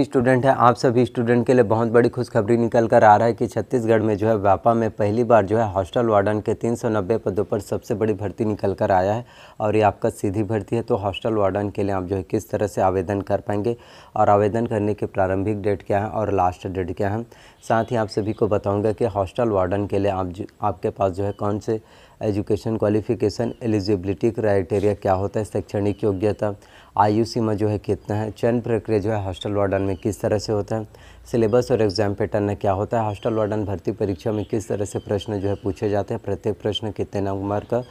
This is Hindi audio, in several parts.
स्टूडेंट है आप सभी स्टूडेंट के लिए बहुत बड़ी खुशखबरी निकल कर आ रहा है कि छत्तीसगढ़ में जो है व्यापा में पहली बार जो है हॉस्टल वार्डन के 390 पदों पर सबसे बड़ी भर्ती निकल कर आया है और ये आपका सीधी भर्ती है तो हॉस्टल वार्डन के लिए आप जो है किस तरह से आवेदन कर पाएंगे और आवेदन करने के प्रारंभिक डेट क्या है और लास्ट डेट क्या है साथ ही आप सभी को बताऊँगा कि हॉस्टल वार्डन के लिए आप आपके पास जो है कौन से एजुकेशन क्वालिफिकेशन एलिजिबिलिटी क्राइटेरिया क्या होता है शैक्षणिक योग्यता आयु सीमा जो है कितना है चयन प्रक्रिया जो है हॉस्टल वार्डन में किस तरह से होता है सिलेबस और एग्जाम पैटर्न में क्या होता है हॉस्टल वार्डन भर्ती परीक्षा में किस तरह से प्रश्न जो है पूछे जाते हैं प्रत्येक प्रश्न कितने नंबर का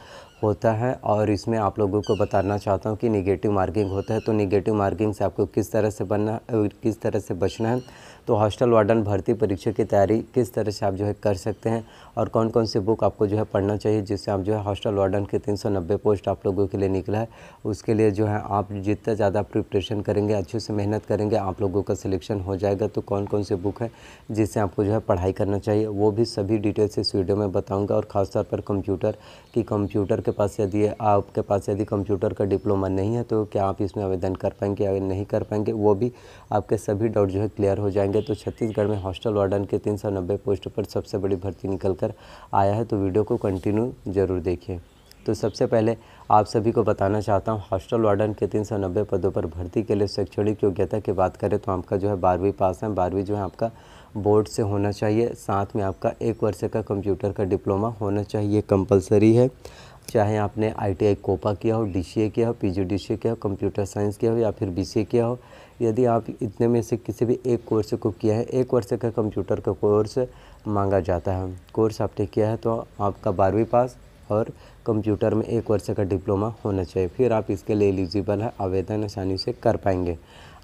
होता है और इसमें आप लोगों को बताना चाहता हूँ कि निगेटिव मार्किंग होता है तो निगेटिव मार्किंग से आपको किस तरह से बनना किस तरह से बचना है तो हॉस्टल वार्डन भर्ती परीक्षा की तैयारी किस तरह से आप जो है कर सकते हैं और कौन कौन सी बुक आपको जो है पढ़ना चाहिए जिससे आप जो है हॉस्टल वार्डन के 390 पोस्ट आप लोगों के लिए निकला है उसके लिए जो है आप जितना ज़्यादा प्रिपरेशन करेंगे अच्छे से मेहनत करेंगे आप लोगों का सिलेक्शन हो जाएगा तो कौन कौन से बुक है जिससे आपको जो है पढ़ाई करना चाहिए वो भी सभी डिटेल्स इस वीडियो में बताऊँगा और ख़ासतौर पर कंप्यूटर कि कंप्यूटर के पास यदि आपके पास यदि कंप्यूटर का डिप्लोमा नहीं है तो क्या आप इसमें आवेदन कर पाएंगे या नहीं कर पाएंगे वो भी आपके सभी डाउट जो है क्लियर हो जाएंगे तो छत्तीसगढ़ में हॉस्टल वार्डन के तीन पोस्ट पर सबसे बड़ी भर्ती निकल कर आया है तो वीडियो को कंटिन्यू ज़रूर देखिए तो सबसे पहले आप सभी को बताना चाहता हूँ हॉस्टल वार्डन के तीन पदों पर भर्ती के लिए शैक्षणिक योग्यता की बात करें तो आपका जो है बारहवीं पास है बारहवीं जो है आपका बोर्ड से होना चाहिए साथ में आपका एक वर्ष का कंप्यूटर का डिप्लोमा होना चाहिए कंपलसरी है चाहे आपने आईटीआई कोपा किया हो डीसीए किया हो पीजीडीसीए किया हो कंप्यूटर साइंस किया हो या फिर बीसीए किया हो यदि आप इतने में से किसी भी एक कोर्स को किया है एक वर्ष का कंप्यूटर का कोर्स मांगा जाता है कोर्स आपने किया है तो आपका बारहवीं पास और कंप्यूटर में एक वर्ष का डिप्लोमा होना चाहिए फिर आप इसके लिए एलिजिबल है आवेदन आसानी से कर पाएंगे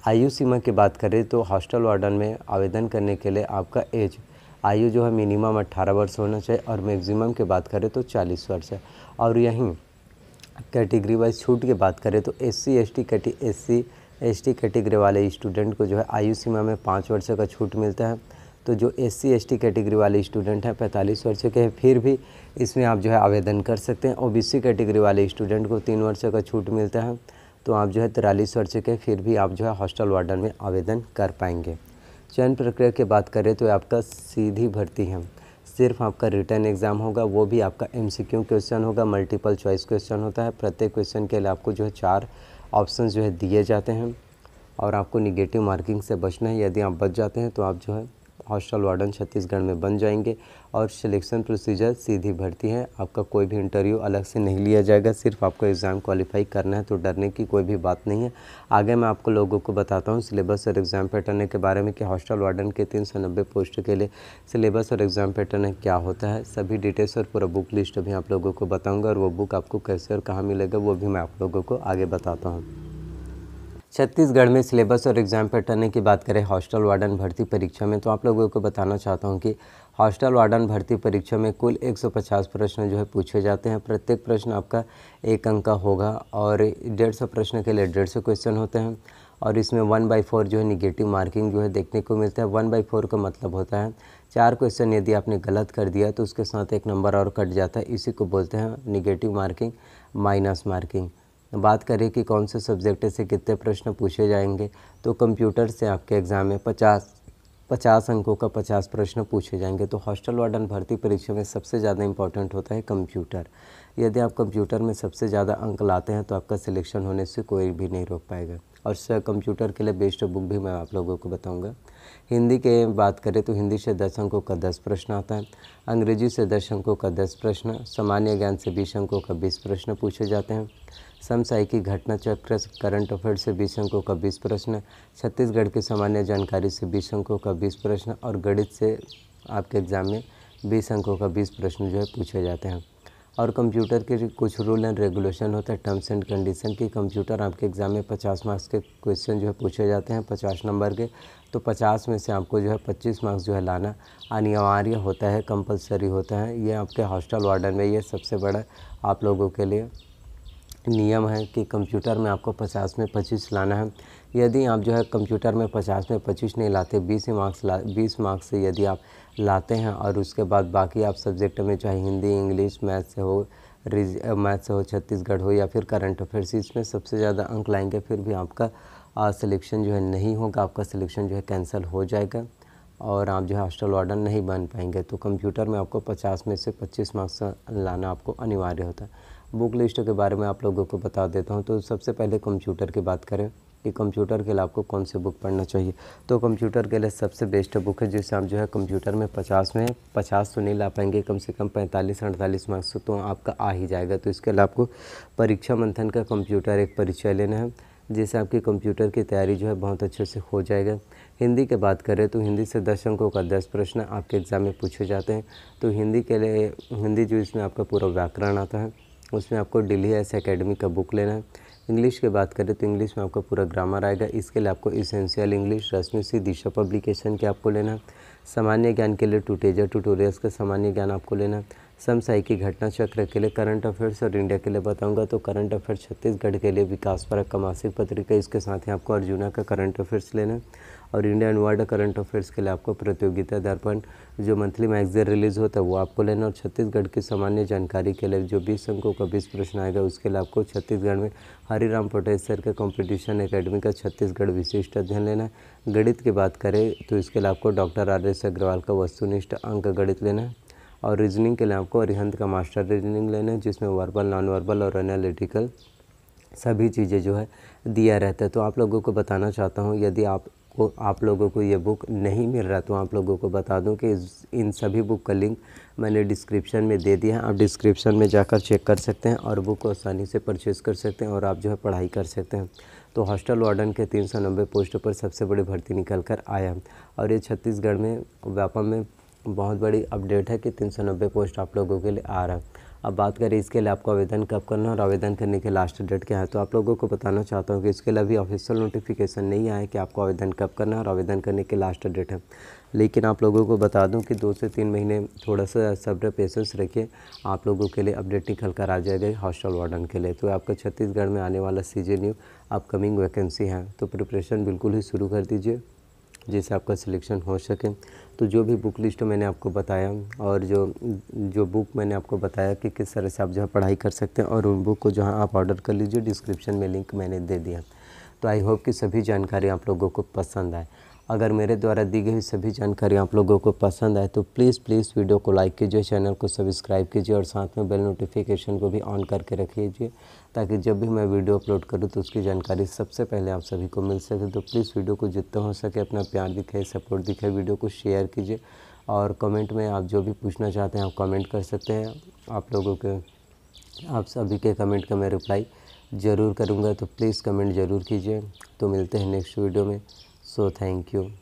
आयु सीमा की बात करें तो हॉस्टल वार्डन में आवेदन करने के लिए आपका एज आयु जो है मिनिमम अट्ठारह वर्ष होना चाहिए और मैक्सिमम की बात करें तो चालीस वर्ष है और यहीं कैटेगरी वाइज छूट की बात करें तो एस सी एस टी कैटी S C S T category वाले स्टूडेंट को जो है आयु सीमा में पाँच वर्ष का छूट मिलता है तो जो S C S T category वाले स्टूडेंट हैं पैंतालीस वर्ष के हैं फिर भी इसमें आप जो है आवेदन कर सकते हैं ओ बी सी कैटेगरी वाले स्टूडेंट को तीन वर्षों का छूट मिलता है तो आप जो है तिरालीस वर्ष के फिर भी आप जो है हॉस्टल वार्डन में आवेदन कर पाएंगे चयन प्रक्रिया की बात करें तो आपका सीधी भर्ती है सिर्फ आपका रिटर्न एग्ज़ाम होगा वो भी आपका एम सी क्यू क्वेश्चन होगा मल्टीपल चॉइस क्वेश्चन होता है प्रत्येक क्वेश्चन के लिए आपको जो है चार ऑप्शन जो है दिए जाते हैं और आपको निगेटिव मार्किंग से बचना है यदि आप बच जाते हैं तो आप जो है हॉस्टल वार्डन छत्तीसगढ़ में बन जाएंगे और सिलेक्शन प्रोसीजर सीधी भर्ती है आपका कोई भी इंटरव्यू अलग से नहीं लिया जाएगा सिर्फ आपको एग्ज़ाम क्वालिफाई करना है तो डरने की कोई भी बात नहीं है आगे मैं आपको लोगों को बताता हूँ सिलेबस और एग्ज़ाम पैटर्न के बारे में कि हॉस्टल वार्डन के तीन सौ नब्बे पोस्ट के लिए सिलेबस और एग्ज़ाम पैटर्न क्या होता है सभी डिटेल्स और पूरा बुक लिस्ट भी आप लोगों को बताऊँगा और वो बुक आपको कैसे और कहाँ मिलेगा वो भी मैं आप लोगों को आगे बताता हूँ छत्तीसगढ़ में सिलेबस और एग्ज़ाम पैटर्न की बात करें हॉस्टल वार्डन भर्ती परीक्षा में तो आप लोगों को बताना चाहता हूं कि हॉस्टल वार्डन भर्ती परीक्षा में कुल 150 प्रश्न जो है पूछे जाते हैं प्रत्येक प्रश्न आपका एक अंक का होगा और डेढ़ सौ प्रश्न के लिए डेढ़ सौ क्वेश्चन होते हैं और इसमें वन बाई फोर जो है निगेटिव मार्किंग जो है देखने को मिलता है वन बाई फोर का मतलब होता है चार क्वेश्चन यदि आपने गलत कर दिया तो उसके साथ एक नंबर और कट जाता है इसी को बोलते हैं निगेटिव मार्किंग माइनस मार्किंग बात करें कि कौन से सब्जेक्ट से कितने प्रश्न पूछे जाएंगे तो कंप्यूटर से आपके एग्ज़ाम में पचास पचास अंकों का पचास प्रश्न पूछे जाएंगे तो हॉस्टल वार्डन भर्ती परीक्षा में सबसे ज़्यादा इंपॉर्टेंट होता है कंप्यूटर यदि आप कंप्यूटर में सबसे ज़्यादा अंक लाते हैं तो आपका सिलेक्शन होने से कोई भी नहीं रोक पाएगा और कंप्यूटर के लिए बेस्ट बुक भी मैं आप लोगों को बताऊंगा हिंदी के बात करें तो हिंदी से दस अंकों का दस प्रश्न आता है अंग्रेजी से दस अंकों का दस प्रश्न सामान्य ज्ञान से बीस अंकों का बीस प्रश्न पूछे जाते हैं की घटना चक्र करंट अफेयर से बीस अंकों का बीस प्रश्न छत्तीसगढ़ की सामान्य जानकारी से बीस अंकों का बीस प्रश्न और गणित से आपके एग्ज़ाम में बीस अंकों का बीस प्रश्न जो है पूछे जाते हैं और कंप्यूटर के कुछ रूल एंड रेगुलेशन होता है टर्म्स एंड कंडीशन की कंप्यूटर आपके एग्ज़ाम में पचास मार्क्स के क्वेश्चन जो है पूछे जाते हैं पचास नंबर के तो पचास में से आपको जो है पच्चीस मार्क्स जो है लाना अनिवार्य होता है कंपलसरी होता है ये आपके हॉस्टल वार्डन में ये सबसे बड़ा आप लोगों के लिए नियम है कि कंप्यूटर में आपको पचास में पच्चीस लाना है यदि आप जो है कंप्यूटर में पचास में पच्चीस नहीं लाते बीस मार्क्स ला बीस मार्क्स से यदि आप लाते हैं और उसके बाद बाकी आप सब्जेक्ट में चाहे हिंदी इंग्लिश मैथ से हो रिज मैथ से हो छत्तीसगढ़ हो या फिर करंट अफेयर्स इसमें सबसे ज़्यादा अंक लाएंगे फिर भी आपका सिलेक्शन जो है नहीं होगा आपका सिलेक्शन जो है कैंसिल हो जाएगा और आप जो है हॉस्टल वार्डन नहीं बन पाएंगे तो कंप्यूटर में आपको 50 में से 25 मार्क्स लाना आपको अनिवार्य होता है बुक लिस्ट के बारे में आप लोगों को बता देता हूँ तो सबसे पहले कंप्यूटर की बात करें कि कंप्यूटर के लिए आपको कौन सी बुक पढ़ना चाहिए तो कंप्यूटर के लिए सबसे बेस्ट बुक है जिससे आप जो है कंप्यूटर में पचास में पचास तो नहीं ला पाएंगे कम से कम पैंतालीस अड़तालीस मार्क्स तो आपका आ ही जाएगा तो इसके लिए आपको परीक्षा मंथन का कंप्यूटर एक परिचय लेना है जिससे आपकी कंप्यूटर की तैयारी जो है बहुत अच्छे से हो जाएगा हिंदी की बात करें तो हिंदी से दस अंकों का दस प्रश्न आपके एग्ज़ाम में पूछे जाते हैं तो हिंदी के लिए हिंदी जो इसमें आपका पूरा व्याकरण आता है उसमें आपको डेली एस एकेडमी का बुक लेना है इंग्लिश की बात करें तो इंग्लिश में आपका पूरा ग्रामर आएगा इसके लिए आपको essential English Rashmi C Disha publication के आपको लेना है सामान्य ज्ञान के लिए टूटेजर ट्यूटोरियल्स का सामान्य ज्ञान आपको लेना समसाई की घटना चक्र के लिए करंट अफेयर्स और इंडिया के लिए बताऊंगा तो करंट अफेयर्स छत्तीसगढ़ के लिए विकास परक का मासिक पत्रिका इसके साथ ही आपको अर्जुना का करंट अफेयर्स लेना है और India and world current affairs के लिए आपको प्रतियोगिता दर्पण जो मंथली मैगजीन रिलीज़ होता है वो आपको लेना और छत्तीसगढ़ की सामान्य जानकारी के लिए जो बीस अंकों का बीस प्रश्न आएगा उसके लिए आपको छत्तीसगढ़ में हरिराम पटेल सर के कॉम्पिटिशन अकेडमी का छत्तीसगढ़ विशिष्ट अध्ययन लेना है गणित की बात करें तो इसके लिए आपको डॉक्टर आर एस अग्रवाल का वस्तुनिष्ठ अंक गणित लेना है और रीजनिंग के लिए आपको अरिहंत का मास्टर रीजनिंग लेना है जिसमें वर्बल नॉन वर्बल और एनालिटिकल सभी चीज़ें जो है दिया रहता है तो आप लोगों को बताना चाहता हूँ यदि आप आपको आप लोगों को ये बुक नहीं मिल रहा तो आप लोगों को बता दूं कि इन सभी बुक का लिंक मैंने डिस्क्रिप्शन में दे दिया है आप डिस्क्रिप्शन में जाकर चेक कर सकते हैं और बुक को आसानी से परचेज़ कर सकते हैं और आप जो है पढ़ाई कर सकते हैं तो हॉस्टल वार्डन के तीन सौ नब्बे पोस्टों पर सबसे बड़ी भर्ती निकल कर आया और ये छत्तीसगढ़ में व्यापम में बहुत बड़ी अपडेट है कि तीन सौ नब्बे पोस्ट आप लोगों के लिए आ रहा है अब बात करें इसके लिए आपको आवेदन कब करना है और आवेदन करने के लास्ट डेट क्या है तो आप लोगों को बताना चाहता हूँ कि इसके लिए अभी ऑफिशियल नोटिफिकेशन नहीं आया कि आपको आवेदन कब करना है और आवेदन करने के लास्ट डेट है लेकिन आप लोगों को बता दूं कि दो से तीन महीने थोड़ा सा सब्र पेशेंस रखिए आप लोगों के लिए अपडेट निकल कर आ जाएगा हॉस्टल वार्डन के लिए तो आपका छत्तीसगढ़ में आने वाला सी जी अपकमिंग वैकेंसी है तो प्रिपरेशन बिल्कुल ही शुरू कर दीजिए जिससे आपका सिलेक्शन हो सके तो जो भी बुक लिस्ट मैंने आपको बताया और जो जो बुक मैंने आपको बताया कि किस तरह से आप जो है पढ़ाई कर सकते हैं और उन बुक को जो है आप ऑर्डर कर लीजिए डिस्क्रिप्शन में लिंक मैंने दे दिया तो आई होप कि सभी जानकारी आप लोगों को पसंद आए अगर मेरे द्वारा दी गई सभी जानकारी आप लोगों को पसंद आए तो प्लीज़ प्लीज़ वीडियो को लाइक कीजिए चैनल को सब्सक्राइब कीजिए और साथ में बेल नोटिफिकेशन को भी ऑन करके रखिए ताकि जब भी मैं वीडियो अपलोड करूँ तो उसकी जानकारी सबसे पहले आप सभी को मिल सके तो प्लीज़ वीडियो को जितना हो सके अपना प्यार दिखाए सपोर्ट दिखाए वीडियो को शेयर कीजिए और कमेंट में आप जो भी पूछना चाहते हैं आप कमेंट कर सकते हैं आप लोगों के आप सभी के कमेंट का मैं रिप्लाई ज़रूर करूँगा तो प्लीज़ कमेंट ज़रूर कीजिए तो मिलते हैं नेक्स्ट वीडियो में so thank you